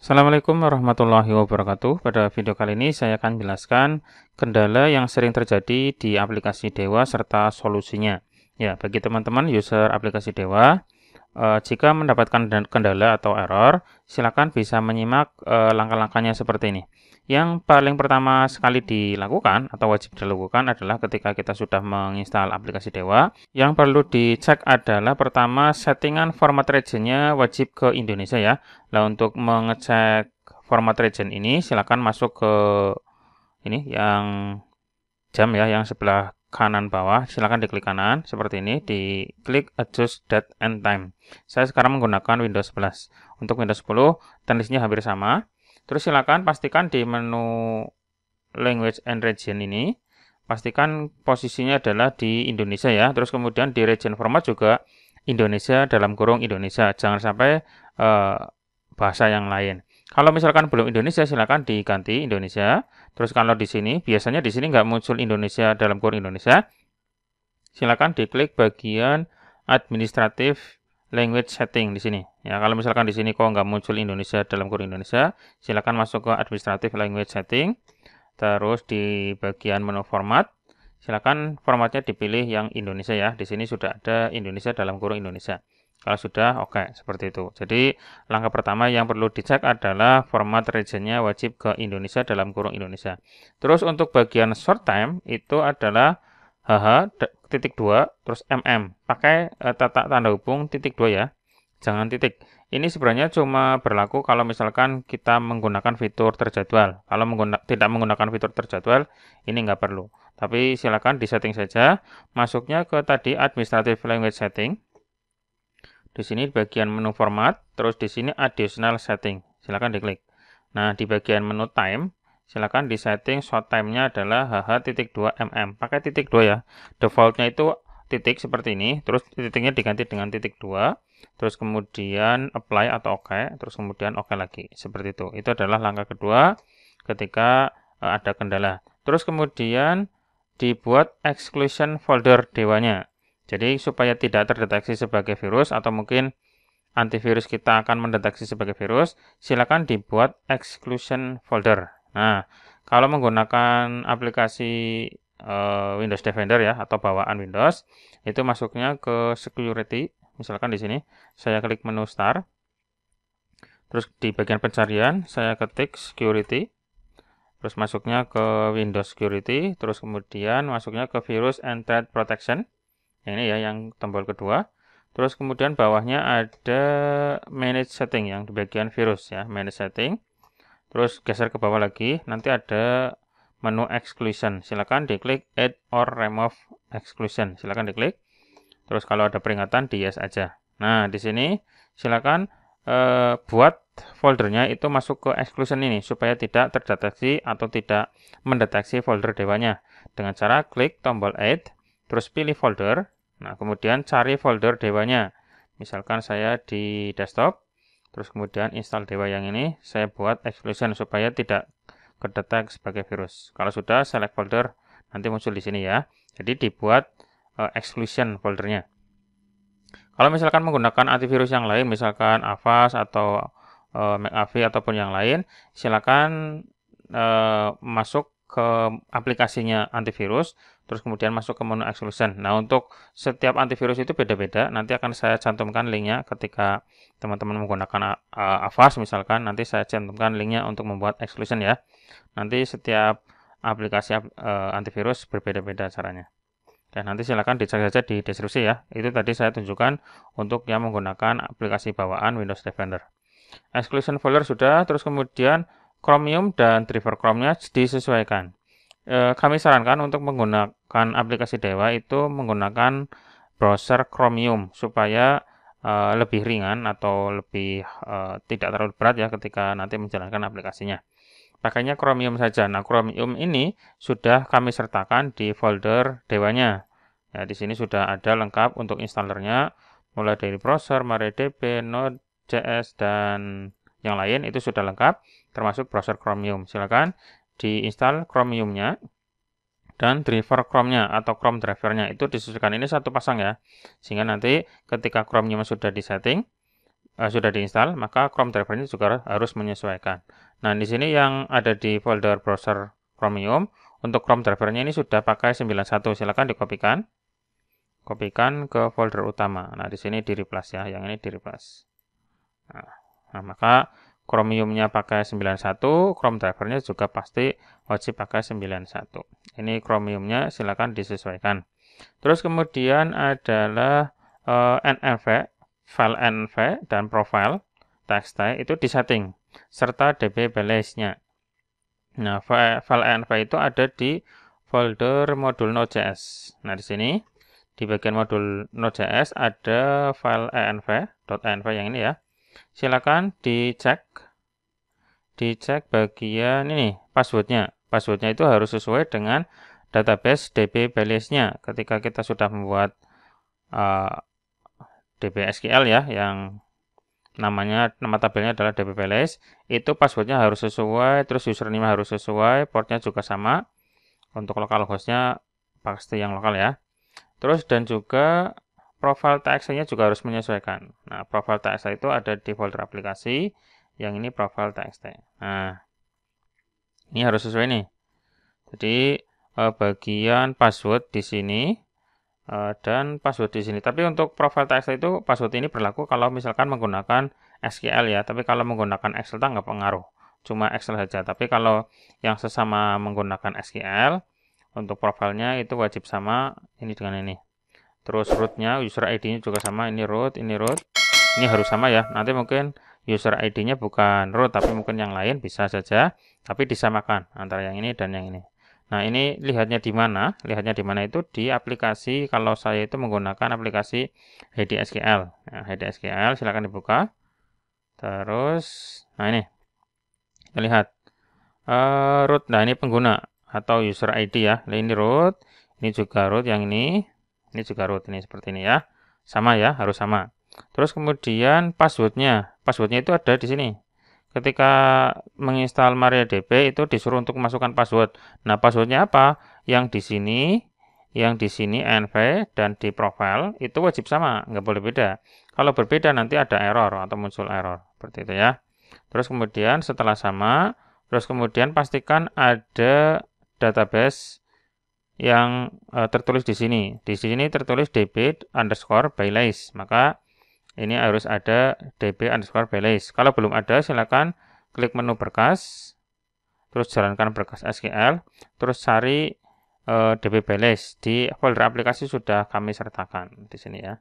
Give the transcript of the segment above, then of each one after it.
Assalamualaikum warahmatullahi wabarakatuh. Pada video kali ini saya akan jelaskan kendala yang sering terjadi di aplikasi Dewa serta solusinya. Ya, bagi teman-teman user aplikasi Dewa, eh, jika mendapatkan kendala atau error, silakan bisa menyimak eh, langkah-langkahnya seperti ini. Yang paling pertama sekali dilakukan atau wajib dilakukan adalah ketika kita sudah menginstal aplikasi Dewa. Yang perlu dicek adalah pertama settingan format regionnya wajib ke Indonesia ya. Nah untuk mengecek format region ini silakan masuk ke ini yang jam ya yang sebelah kanan bawah silakan diklik kanan seperti ini di klik adjust date and time saya sekarang menggunakan Windows 11 untuk Windows 10 teknisnya hampir sama Terus silakan pastikan di menu language and region ini pastikan posisinya adalah di Indonesia ya. Terus kemudian di region format juga Indonesia dalam kurung Indonesia. Jangan sampai uh, bahasa yang lain. Kalau misalkan belum Indonesia, silakan diganti Indonesia. Terus kalau di sini, biasanya di sini nggak muncul Indonesia dalam kurung Indonesia. Silakan diklik bagian administratif language setting di sini. Ya, kalau misalkan di sini kok nggak muncul Indonesia dalam kurung Indonesia, silakan masuk ke administrative language setting. Terus di bagian menu format, silakan formatnya dipilih yang Indonesia ya. Di sini sudah ada Indonesia dalam kurung Indonesia. Kalau sudah, oke, okay, seperti itu. Jadi, langkah pertama yang perlu dicek adalah format regionnya wajib ke Indonesia dalam kurung Indonesia. Terus, untuk bagian short time, itu adalah HH titik 2 terus mm pakai eh, tata tanda hubung titik 2 ya jangan titik ini sebenarnya cuma berlaku kalau misalkan kita menggunakan fitur terjadwal kalau mengguna, tidak menggunakan fitur terjadwal ini nggak perlu tapi silakan di setting saja masuknya ke tadi administrative language setting di sini bagian menu format terus di sini additional setting silakan diklik nah di bagian menu time silakan di setting short time-nya adalah hh titik hh.2mm. Pakai titik 2 ya. Defaultnya itu titik seperti ini, terus titiknya diganti dengan titik 2, terus kemudian apply atau oke, okay, terus kemudian oke okay lagi. Seperti itu. Itu adalah langkah kedua ketika uh, ada kendala. Terus kemudian dibuat exclusion folder dewanya. Jadi supaya tidak terdeteksi sebagai virus atau mungkin antivirus kita akan mendeteksi sebagai virus, silakan dibuat exclusion folder. Nah, kalau menggunakan aplikasi uh, Windows Defender ya atau bawaan Windows, itu masuknya ke security. Misalkan di sini saya klik menu start. Terus di bagian pencarian saya ketik security. Terus masuknya ke Windows Security, terus kemudian masuknya ke virus and threat protection. Yang ini ya yang tombol kedua. Terus kemudian bawahnya ada manage setting yang di bagian virus ya, manage setting. Terus geser ke bawah lagi, nanti ada menu exclusion. Silakan diklik add or remove exclusion. Silakan diklik. Terus kalau ada peringatan di yes aja. Nah, di sini silakan eh, buat foldernya itu masuk ke exclusion ini supaya tidak terdeteksi atau tidak mendeteksi folder dewanya dengan cara klik tombol add terus pilih folder nah kemudian cari folder dewanya misalkan saya di desktop Terus kemudian install dewa yang ini, saya buat exclusion supaya tidak kedetek sebagai virus. Kalau sudah, select folder, nanti muncul di sini ya. Jadi dibuat uh, exclusion foldernya. Kalau misalkan menggunakan antivirus yang lain, misalkan Avast atau uh, McAfee ataupun yang lain, silakan uh, masuk ke aplikasinya antivirus, terus kemudian masuk ke menu exclusion. Nah, untuk setiap antivirus itu beda-beda. Nanti akan saya cantumkan linknya ketika teman-teman menggunakan uh, Avast misalkan. Nanti saya cantumkan linknya untuk membuat exclusion ya. Nanti setiap aplikasi e, antivirus berbeda-beda caranya. Dan nanti silakan dicek saja di deskripsi ya. Itu tadi saya tunjukkan untuk yang menggunakan aplikasi bawaan Windows Defender. Exclusion folder sudah, terus kemudian Chromium dan driver Chrome-nya disesuaikan. Eh, kami sarankan untuk menggunakan aplikasi Dewa itu menggunakan browser Chromium supaya uh, lebih ringan atau lebih uh, tidak terlalu berat ya ketika nanti menjalankan aplikasinya. Pakainya Chromium saja. Nah, Chromium ini sudah kami sertakan di folder dewanya. Ya, di sini sudah ada lengkap untuk installernya, mulai dari browser, MariaDB, Node.js, dan yang lain itu sudah lengkap, termasuk browser Chromium. Silakan diinstal Chromium-nya dan driver Chrome-nya atau Chrome drivernya itu disesuaikan ini satu pasang ya sehingga nanti ketika Chromium sudah disetting uh, sudah diinstal maka Chrome driver ini juga harus menyesuaikan nah di sini yang ada di folder browser Chromium untuk Chrome drivernya ini sudah pakai 91 silakan dikopikan kopikan ke folder utama nah di sini di replace ya yang ini di replace nah, nah maka chromiumnya pakai 91, chrome drivernya juga pasti wajib pakai 91. Ini chromiumnya silakan disesuaikan. Terus kemudian adalah uh, file NNV dan profile text itu disetting serta db balance-nya. Nah, file NNV itu ada di folder modul node.js. Nah, di sini di bagian modul node.js ada file env.env yang ini ya Silakan dicek. Dicek bagian ini passwordnya. Passwordnya itu harus sesuai dengan database DB balance nya Ketika kita sudah membuat uh, eh, DB SQL ya, yang namanya nama tabelnya adalah DB balance itu passwordnya harus sesuai, terus username harus sesuai, portnya juga sama. Untuk lokal hostnya pasti yang lokal ya. Terus dan juga profile txt-nya juga harus menyesuaikan. Nah, profile txt itu ada di folder aplikasi, yang ini profile txt. Nah, ini harus sesuai nih. Jadi eh, bagian password di sini eh, dan password di sini. Tapi untuk profile txt itu password ini berlaku kalau misalkan menggunakan SQL ya. Tapi kalau menggunakan Excel tak nggak pengaruh. Cuma Excel saja. Tapi kalau yang sesama menggunakan SQL untuk profilnya itu wajib sama ini dengan ini terus rootnya user ID-nya juga sama ini root ini root ini harus sama ya nanti mungkin user ID-nya bukan root tapi mungkin yang lain bisa saja tapi disamakan antara yang ini dan yang ini nah ini lihatnya di mana lihatnya di mana itu di aplikasi kalau saya itu menggunakan aplikasi HDSQL nah, HDSQL silahkan dibuka terus nah ini kita lihat uh, root nah ini pengguna atau user ID ya nah, ini root ini juga root yang ini ini juga root ini seperti ini ya. Sama ya, harus sama. Terus kemudian passwordnya. Passwordnya itu ada di sini. Ketika menginstal MariaDB itu disuruh untuk memasukkan password. Nah, passwordnya apa? Yang di sini, yang di sini NV dan di profile itu wajib sama, nggak boleh beda. Kalau berbeda nanti ada error atau muncul error. Seperti itu ya. Terus kemudian setelah sama, terus kemudian pastikan ada database yang uh, tertulis di sini. Di sini tertulis db underscore Bayliss. Maka ini harus ada db underscore Bayliss. Kalau belum ada, silakan klik menu berkas, terus jalankan berkas SQL, terus cari uh, eh, db Bayliss. Di folder aplikasi sudah kami sertakan di sini ya.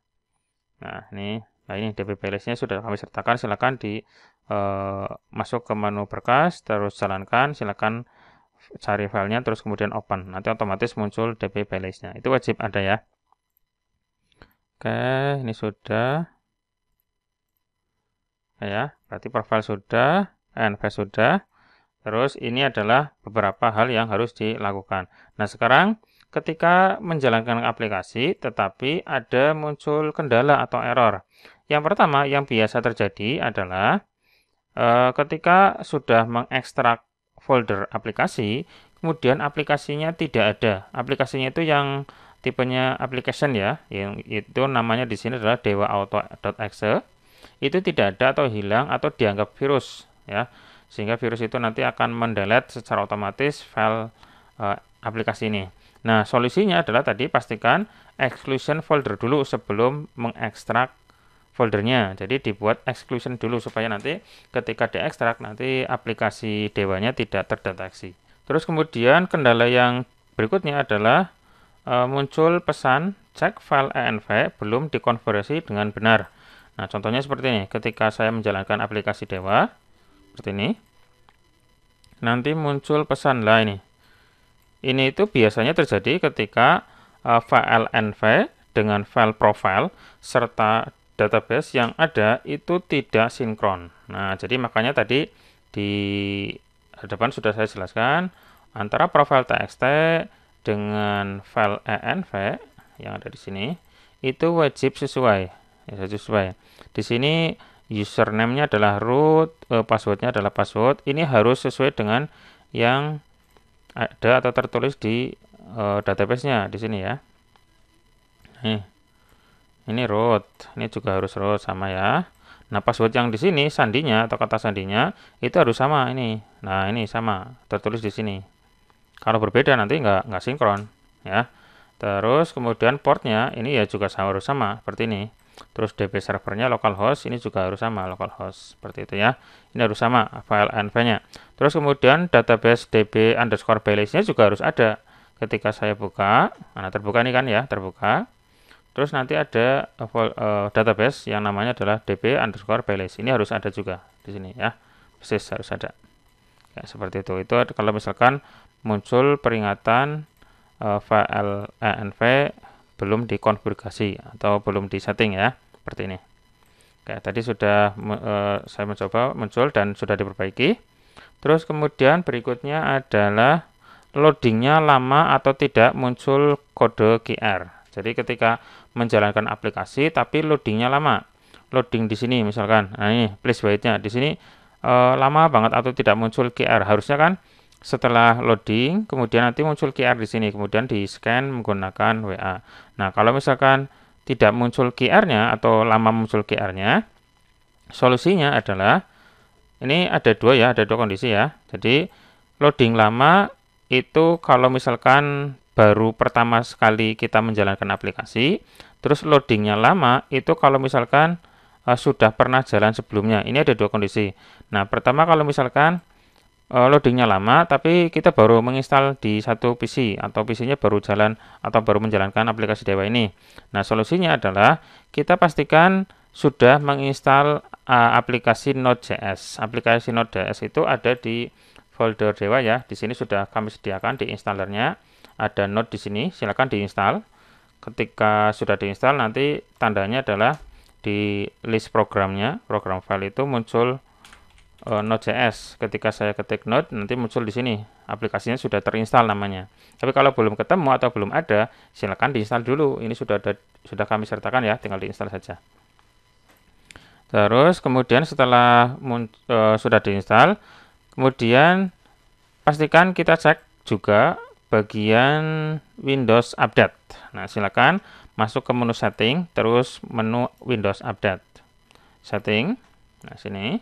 Nah, ini nah ini db Bayliss-nya sudah kami sertakan. Silakan di uh, masuk ke menu berkas, terus jalankan, silakan cari filenya terus kemudian open. Nanti otomatis muncul DP playlist nya Itu wajib ada ya. Oke, ini sudah. Ya, berarti profile sudah, NV sudah. Terus ini adalah beberapa hal yang harus dilakukan. Nah, sekarang ketika menjalankan aplikasi tetapi ada muncul kendala atau error. Yang pertama yang biasa terjadi adalah e, ketika sudah mengekstrak folder aplikasi, kemudian aplikasinya tidak ada. Aplikasinya itu yang tipenya application ya, yang itu namanya di sini adalah dewa auto.exe. Itu tidak ada atau hilang atau dianggap virus ya. Sehingga virus itu nanti akan mendelete secara otomatis file uh, aplikasi ini. Nah, solusinya adalah tadi pastikan exclusion folder dulu sebelum mengekstrak foldernya jadi dibuat exclusion dulu supaya nanti ketika diekstrak nanti aplikasi dewanya tidak terdeteksi terus kemudian kendala yang berikutnya adalah e, muncul pesan cek file env belum dikonversi dengan benar nah contohnya seperti ini ketika saya menjalankan aplikasi dewa seperti ini nanti muncul pesan lah ini ini itu biasanya terjadi ketika uh, file env dengan file profile serta database yang ada itu tidak sinkron. Nah, jadi makanya tadi di depan sudah saya jelaskan antara profile txt dengan file env yang ada di sini itu wajib sesuai ya, sesuai di sini username-nya adalah root eh, password-nya adalah password ini harus sesuai dengan yang ada atau tertulis di eh, database-nya di sini ya nih ini root. Ini juga harus root sama ya. Nah, password yang di sini sandinya atau kata sandinya itu harus sama ini. Nah, ini sama tertulis di sini. Kalau berbeda nanti nggak nggak sinkron ya. Terus kemudian portnya ini ya juga sama, harus sama seperti ini. Terus DB servernya localhost ini juga harus sama localhost seperti itu ya. Ini harus sama file env nya Terus kemudian database DB underscore balance-nya juga harus ada. Ketika saya buka, nah terbuka ini kan ya, terbuka. Terus nanti ada eh, eh, database yang namanya adalah db underscore playlist. Ini harus ada juga di sini ya. Persis harus ada. Ya, seperti itu. Itu kalau misalkan muncul peringatan uh, file env belum dikonfigurasi atau belum disetting ya. Seperti ini. Oke, tadi sudah uh, saya mencoba muncul dan sudah diperbaiki. Terus kemudian berikutnya adalah loadingnya lama atau tidak muncul kode QR. Jadi ketika menjalankan aplikasi tapi loadingnya lama. Loading di sini misalkan, nah ini place wait-nya di sini e, lama banget atau tidak muncul QR. Harusnya kan setelah loading kemudian nanti muncul QR di sini kemudian di scan menggunakan WA. Nah, kalau misalkan tidak muncul QR-nya atau lama muncul QR-nya, solusinya adalah ini ada dua ya, ada dua kondisi ya. Jadi loading lama itu kalau misalkan baru pertama sekali kita menjalankan aplikasi, terus loadingnya lama, itu kalau misalkan uh, sudah pernah jalan sebelumnya. Ini ada dua kondisi. Nah, pertama kalau misalkan uh, loadingnya lama, tapi kita baru menginstal di satu PC atau PC-nya baru jalan atau baru menjalankan aplikasi Dewa ini. Nah, solusinya adalah kita pastikan sudah menginstal uh, aplikasi Node.js. Aplikasi Node.js itu ada di folder Dewa ya. Di sini sudah kami sediakan di installernya ada node di sini silahkan diinstal ketika sudah diinstal nanti tandanya adalah di list programnya program file itu muncul e, Node.js ketika saya ketik Node nanti muncul di sini aplikasinya sudah terinstal namanya tapi kalau belum ketemu atau belum ada silakan diinstal dulu ini sudah ada sudah kami sertakan ya tinggal diinstal saja terus kemudian setelah e, sudah diinstal kemudian pastikan kita cek juga bagian Windows Update. Nah, silakan masuk ke menu setting, terus menu Windows Update. Setting, nah sini,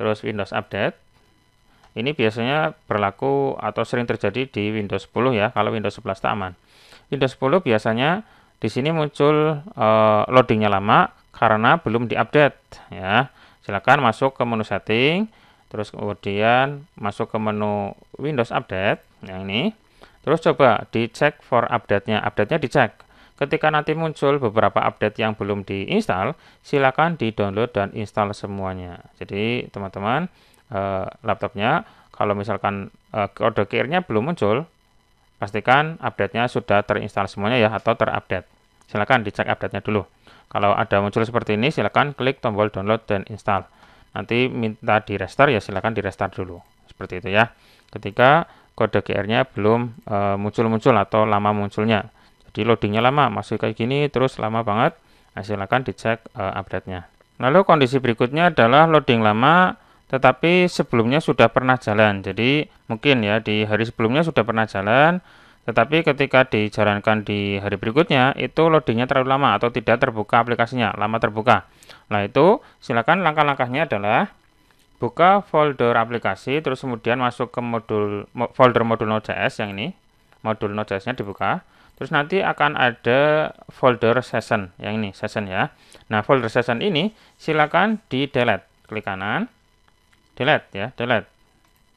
terus Windows Update. Ini biasanya berlaku atau sering terjadi di Windows 10 ya, kalau Windows 11 tak aman. Windows 10 biasanya di sini muncul uh, loadingnya lama karena belum diupdate ya. Silakan masuk ke menu setting, terus kemudian masuk ke menu Windows Update yang ini. Terus coba dicek for update-nya. Update-nya dicek. Ketika nanti muncul beberapa update yang belum diinstal, silakan di-download dan install semuanya. Jadi, teman-teman, eh, laptopnya kalau misalkan eh, kode QR-nya belum muncul, pastikan update-nya sudah terinstal semuanya ya atau terupdate. Silakan dicek update-nya dulu. Kalau ada muncul seperti ini, silakan klik tombol download dan install. Nanti minta di restart ya silakan di restart dulu. Seperti itu ya. Ketika kode GR-nya belum eh, muncul-muncul atau lama munculnya. Jadi loadingnya lama, masih kayak gini terus lama banget. Nah, silakan dicek eh, update-nya. Lalu kondisi berikutnya adalah loading lama tetapi sebelumnya sudah pernah jalan. Jadi mungkin ya di hari sebelumnya sudah pernah jalan, tetapi ketika dijalankan di hari berikutnya itu loadingnya terlalu lama atau tidak terbuka aplikasinya, lama terbuka. Nah itu silakan langkah-langkahnya adalah buka folder aplikasi terus kemudian masuk ke modul folder modul Node.js yang ini modul Node.js-nya dibuka terus nanti akan ada folder session yang ini session ya nah folder session ini silakan di delete klik kanan delete ya delete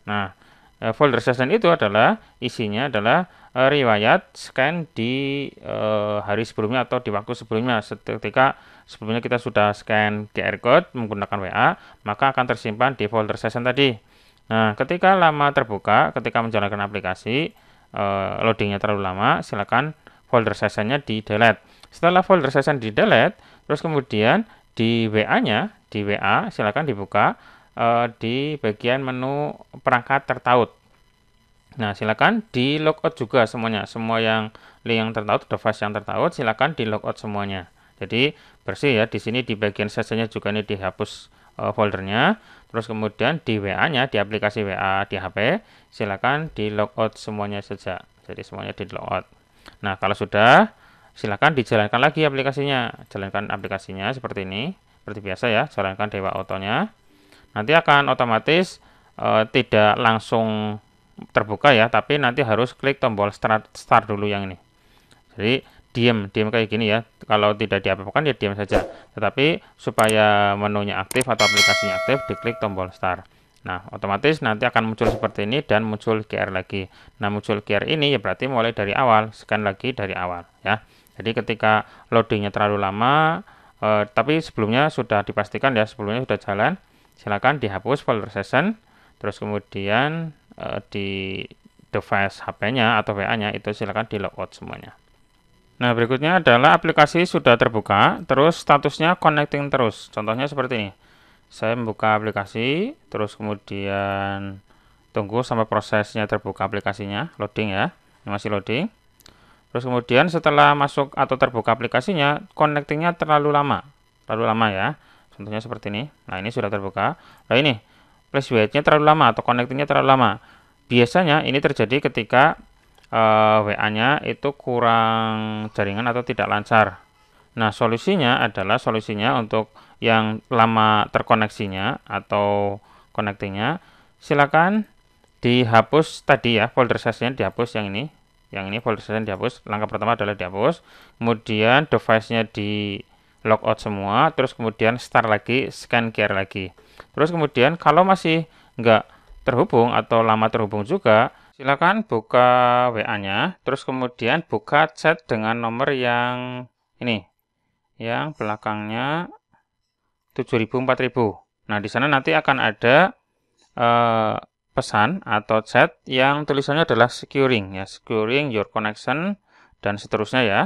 nah eh, folder session itu adalah isinya adalah uh, riwayat scan di uh, hari sebelumnya atau di waktu sebelumnya. Ketika sebelumnya kita sudah scan QR code menggunakan WA, maka akan tersimpan di folder session tadi. Nah, ketika lama terbuka, ketika menjalankan aplikasi, uh, loadingnya terlalu lama, silakan folder sessionnya di delete. Setelah folder session di delete, terus kemudian di WA-nya, di WA silakan dibuka uh, di bagian menu perangkat tertaut. Nah, silakan di logout juga semuanya. Semua yang link yang tertaut, device yang tertaut, silakan di logout semuanya. Jadi bersih ya. Di sini di bagian sesinya juga ini dihapus uh, foldernya. Terus kemudian di WA-nya, di aplikasi WA di HP, silakan di logout semuanya saja. Jadi semuanya di logout. Nah, kalau sudah, silakan dijalankan lagi aplikasinya. Jalankan aplikasinya seperti ini, seperti biasa ya. Jalankan Dewa autonya Nanti akan otomatis uh, tidak langsung terbuka ya tapi nanti harus klik tombol start, start dulu yang ini jadi diam diam kayak gini ya kalau tidak diapa-apakan ya diam saja tetapi supaya menunya aktif atau aplikasinya aktif diklik tombol start Nah, otomatis nanti akan muncul seperti ini dan muncul QR lagi. Nah, muncul QR ini ya berarti mulai dari awal, scan lagi dari awal ya. Jadi ketika loadingnya terlalu lama, eh, tapi sebelumnya sudah dipastikan ya, sebelumnya sudah jalan, silakan dihapus folder session, terus kemudian Eh, di device HP-nya atau WA-nya itu silakan di logout semuanya. Nah, berikutnya adalah aplikasi sudah terbuka, terus statusnya connecting terus. Contohnya seperti ini. Saya membuka aplikasi, terus kemudian tunggu sampai prosesnya terbuka aplikasinya, loading ya. Ini masih loading. Terus kemudian setelah masuk atau terbuka aplikasinya, connectingnya terlalu lama. Terlalu lama ya. Contohnya seperti ini. Nah, ini sudah terbuka. Nah, ini flash wait terlalu lama atau connectingnya terlalu lama. Biasanya ini terjadi ketika uh, eh, WA-nya itu kurang jaringan atau tidak lancar. Nah, solusinya adalah solusinya untuk yang lama terkoneksinya atau connectingnya, silakan dihapus tadi ya folder size-nya dihapus yang ini, yang ini folder size dihapus. Langkah pertama adalah dihapus, kemudian device-nya di logout semua, terus kemudian start lagi, scan QR lagi. Terus kemudian kalau masih nggak terhubung atau lama terhubung juga, silakan buka WA-nya, terus kemudian buka chat dengan nomor yang ini, yang belakangnya 7000 4000. Nah, di sana nanti akan ada eh, pesan atau chat yang tulisannya adalah securing ya, securing your connection dan seterusnya ya.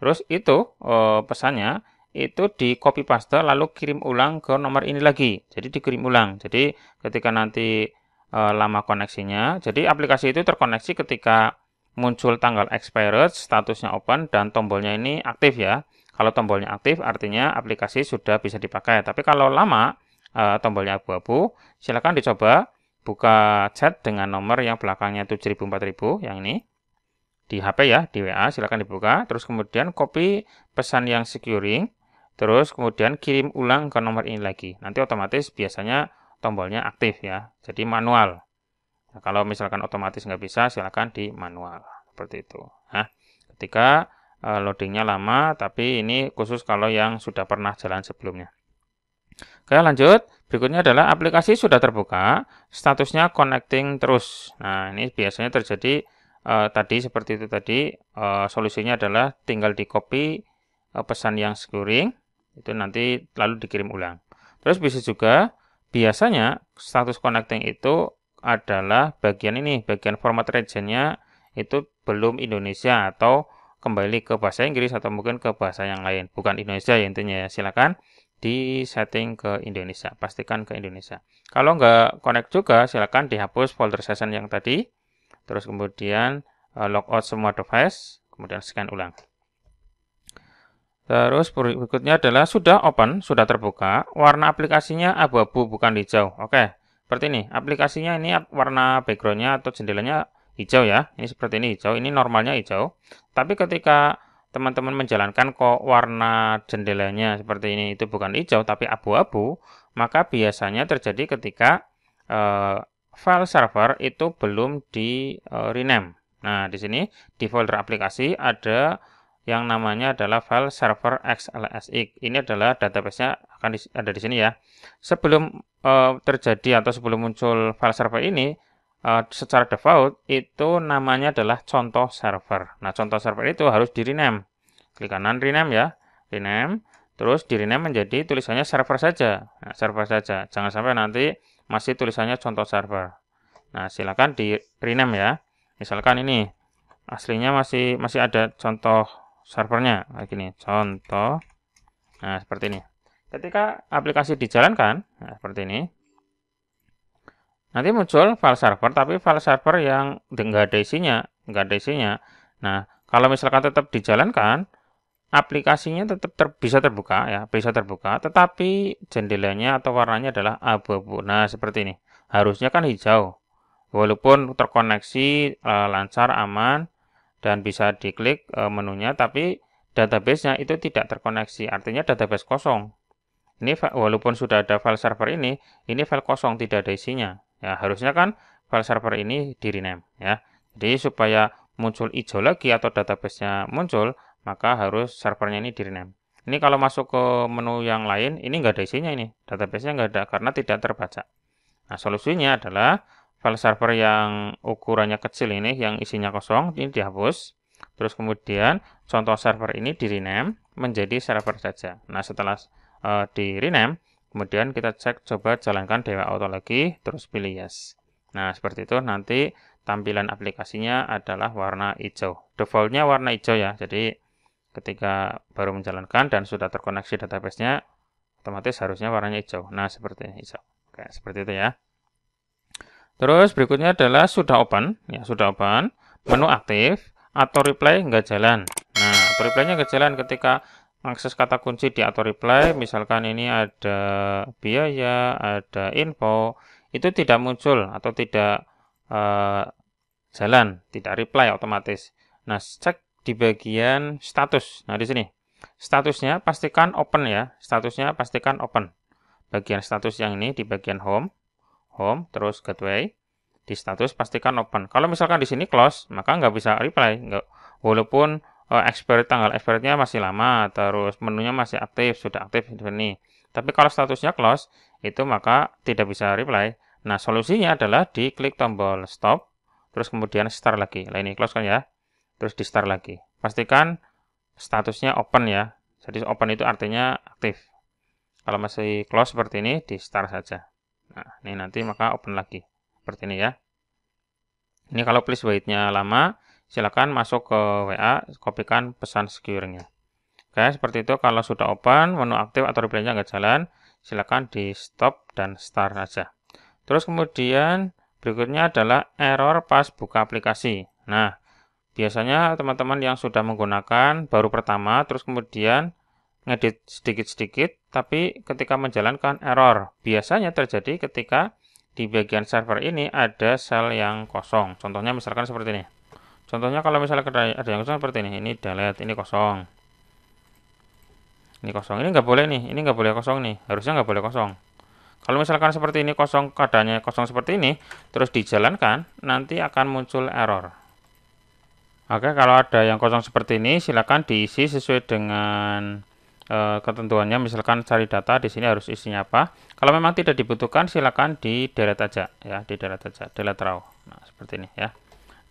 Terus itu eh, pesannya itu di copy paste lalu kirim ulang ke nomor ini lagi. Jadi dikirim ulang. Jadi ketika nanti e, lama koneksinya, jadi aplikasi itu terkoneksi ketika muncul tanggal expired, statusnya open dan tombolnya ini aktif ya. Kalau tombolnya aktif artinya aplikasi sudah bisa dipakai. Tapi kalau lama e, tombolnya abu-abu, silakan dicoba buka chat dengan nomor yang belakangnya 7000 4000 yang ini di HP ya, di WA silakan dibuka terus kemudian copy pesan yang securing Terus kemudian kirim ulang ke nomor ini lagi. Nanti otomatis biasanya tombolnya aktif ya. Jadi manual. Nah, kalau misalkan otomatis nggak bisa, silakan di manual. Seperti itu. Nah, ketika eh, loadingnya lama, tapi ini khusus kalau yang sudah pernah jalan sebelumnya. Oke lanjut, berikutnya adalah aplikasi sudah terbuka, statusnya connecting terus. Nah ini biasanya terjadi uh, tadi seperti itu tadi, uh, solusinya adalah tinggal di copy uh, pesan yang securing, itu nanti lalu dikirim ulang. Terus bisa juga biasanya status connecting itu adalah bagian ini, bagian format regionnya itu belum Indonesia atau kembali ke bahasa Inggris atau mungkin ke bahasa yang lain. Bukan Indonesia ya intinya ya. Silakan di setting ke Indonesia. Pastikan ke Indonesia. Kalau nggak connect juga, silakan dihapus folder session yang tadi. Terus kemudian eh, log out semua device. Kemudian scan ulang. Terus berikutnya adalah sudah open, sudah terbuka, warna aplikasinya abu-abu bukan hijau. Oke, seperti ini. Aplikasinya ini warna backgroundnya atau jendelanya hijau ya. Ini seperti ini hijau, ini normalnya hijau. Tapi ketika teman-teman menjalankan kok warna jendelanya seperti ini itu bukan hijau tapi abu-abu, maka biasanya terjadi ketika uh, file server itu belum di uh, rename. Nah, di sini di folder aplikasi ada yang namanya adalah file server xlsx. Ini adalah database-nya akan ada di sini ya. Sebelum uh, terjadi atau sebelum muncul file server ini, uh, secara default itu namanya adalah contoh server. Nah, contoh server itu harus di rename. Klik kanan rename ya, rename. Terus di rename menjadi tulisannya server saja. Nah, server saja. Jangan sampai nanti masih tulisannya contoh server. Nah, silakan di rename ya. Misalkan ini aslinya masih masih ada contoh servernya kayak gini contoh nah seperti ini ketika aplikasi dijalankan nah, seperti ini nanti muncul file server tapi file server yang enggak ada isinya enggak ada isinya nah kalau misalkan tetap dijalankan aplikasinya tetap ter, bisa terbuka ya bisa terbuka tetapi jendelanya atau warnanya adalah abu-abu nah seperti ini harusnya kan hijau walaupun terkoneksi eh, lancar aman dan bisa diklik e, menunya tapi database nya itu tidak terkoneksi artinya database kosong ini walaupun sudah ada file server ini ini file kosong tidak ada isinya ya harusnya kan file server ini di rename ya jadi supaya muncul hijau lagi atau database nya muncul maka harus servernya ini di rename ini kalau masuk ke menu yang lain ini nggak ada isinya ini database nya nggak ada karena tidak terbaca nah solusinya adalah file server yang ukurannya kecil ini yang isinya kosong ini dihapus terus kemudian contoh server ini di rename menjadi server saja nah setelah uh, di rename kemudian kita cek coba jalankan dewa auto lagi terus pilih yes nah seperti itu nanti tampilan aplikasinya adalah warna hijau defaultnya warna hijau ya jadi ketika baru menjalankan dan sudah terkoneksi database-nya otomatis harusnya warnanya hijau nah seperti hijau oke seperti itu ya Terus berikutnya adalah sudah open, ya sudah open, menu aktif, atau reply nggak jalan. Nah, reply-nya nggak jalan ketika akses kata kunci di atau reply, misalkan ini ada biaya, ada info, itu tidak muncul atau tidak uh, jalan, tidak reply otomatis. Nah, cek di bagian status. Nah, di sini statusnya pastikan open ya, statusnya pastikan open. Bagian status yang ini di bagian home home, terus gateway. Di status pastikan open. Kalau misalkan di sini close, maka nggak bisa reply. Nggak, walaupun uh, eh, expired tanggal expirednya masih lama, terus menunya masih aktif, sudah aktif ini. Tapi kalau statusnya close, itu maka tidak bisa reply. Nah, solusinya adalah di klik tombol stop, terus kemudian start lagi. Nah, ini close kan ya. Terus di start lagi. Pastikan statusnya open ya. Jadi open itu artinya aktif. Kalau masih close seperti ini, di start saja. Nah, ini nanti maka open lagi. Seperti ini ya. Ini kalau please wait-nya lama, silakan masuk ke WA, kopikan pesan securing-nya. Oke, seperti itu kalau sudah open, menu aktif atau replaynya nggak jalan, silakan di stop dan start aja. Terus kemudian berikutnya adalah error pas buka aplikasi. Nah, biasanya teman-teman yang sudah menggunakan baru pertama, terus kemudian ngedit sedikit-sedikit, tapi ketika menjalankan error. Biasanya terjadi ketika di bagian server ini ada sel yang kosong. Contohnya misalkan seperti ini. Contohnya kalau misalnya ada yang kosong seperti ini, ini delete, ini kosong. Ini kosong, ini nggak boleh nih, ini nggak boleh kosong nih, harusnya nggak boleh kosong. Kalau misalkan seperti ini kosong, keadaannya kosong seperti ini, terus dijalankan, nanti akan muncul error. Oke, kalau ada yang kosong seperti ini, silakan diisi sesuai dengan e, ketentuannya misalkan cari data di sini harus isinya apa kalau memang tidak dibutuhkan silakan di delete aja ya di delete aja delete raw nah seperti ini ya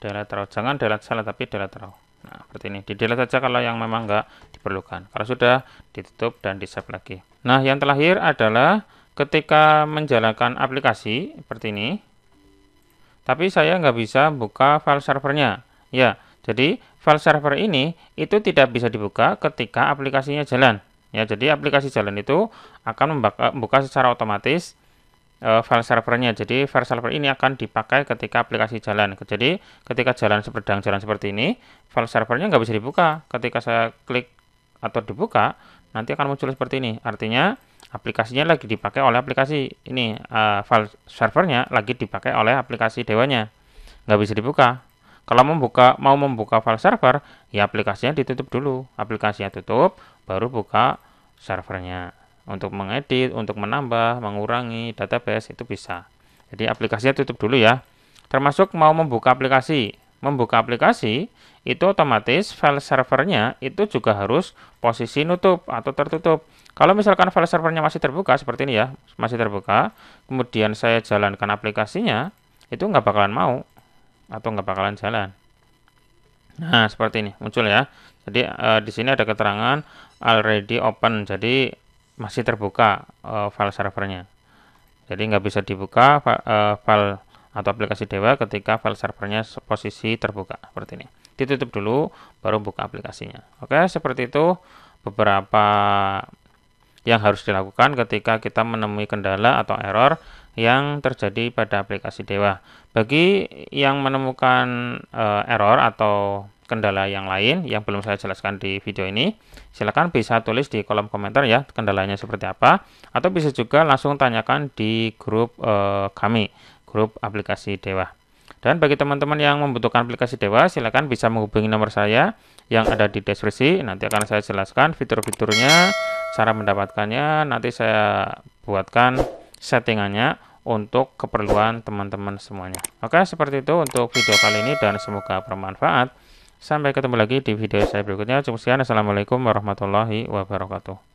delete raw jangan delete salah tapi delete raw nah seperti ini di delete aja kalau yang memang enggak diperlukan kalau sudah ditutup dan di save lagi nah yang terakhir adalah ketika menjalankan aplikasi seperti ini tapi saya nggak bisa buka file servernya ya jadi file server ini itu tidak bisa dibuka ketika aplikasinya jalan Ya, jadi aplikasi jalan itu akan membuka secara otomatis uh, file servernya. Jadi file server ini akan dipakai ketika aplikasi jalan. Jadi ketika jalan sepedang jalan seperti ini, file servernya nggak bisa dibuka. Ketika saya klik atau dibuka, nanti akan muncul seperti ini. Artinya aplikasinya lagi dipakai oleh aplikasi ini, uh, file servernya lagi dipakai oleh aplikasi dewanya. Nggak bisa dibuka. Kalau membuka mau membuka file server, ya aplikasinya ditutup dulu. Aplikasinya tutup, baru buka servernya. Untuk mengedit, untuk menambah, mengurangi database itu bisa. Jadi aplikasinya tutup dulu ya. Termasuk mau membuka aplikasi. Membuka aplikasi itu otomatis file servernya itu juga harus posisi nutup atau tertutup. Kalau misalkan file servernya masih terbuka seperti ini ya, masih terbuka, kemudian saya jalankan aplikasinya, itu nggak bakalan mau atau nggak bakalan jalan. Nah, seperti ini muncul ya. Jadi uh, di sini ada keterangan already open, jadi masih terbuka uh, file servernya. Jadi nggak bisa dibuka uh, file atau aplikasi Dewa ketika file servernya posisi terbuka seperti ini. Ditutup dulu, baru buka aplikasinya. Oke, seperti itu beberapa yang harus dilakukan ketika kita menemui kendala atau error yang terjadi pada aplikasi Dewa. Bagi yang menemukan uh, error atau kendala yang lain yang belum saya jelaskan di video ini, silakan bisa tulis di kolom komentar ya kendalanya seperti apa, atau bisa juga langsung tanyakan di grup uh, kami, grup aplikasi Dewa. Dan bagi teman-teman yang membutuhkan aplikasi Dewa, silakan bisa menghubungi nomor saya yang ada di deskripsi. Nanti akan saya jelaskan fitur-fiturnya, cara mendapatkannya. Nanti saya buatkan settingannya untuk keperluan teman-teman semuanya. Oke, seperti itu untuk video kali ini dan semoga bermanfaat. Sampai ketemu lagi di video saya berikutnya. Cukup sekian. Assalamualaikum warahmatullahi wabarakatuh.